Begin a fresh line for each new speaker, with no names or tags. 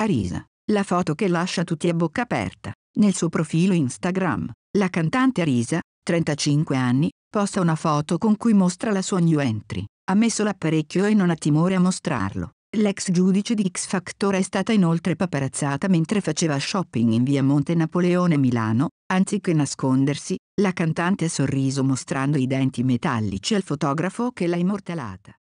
Arisa, la foto che lascia tutti a bocca aperta. Nel suo profilo Instagram, la cantante Arisa, 35 anni, posta una foto con cui mostra la sua new entry. Ha messo l'apparecchio e non ha timore a mostrarlo. L'ex giudice di X Factor è stata inoltre paparazzata mentre faceva shopping in via Monte Napoleone Milano, anziché nascondersi, la cantante ha sorriso mostrando i denti metallici al fotografo che l'ha immortalata.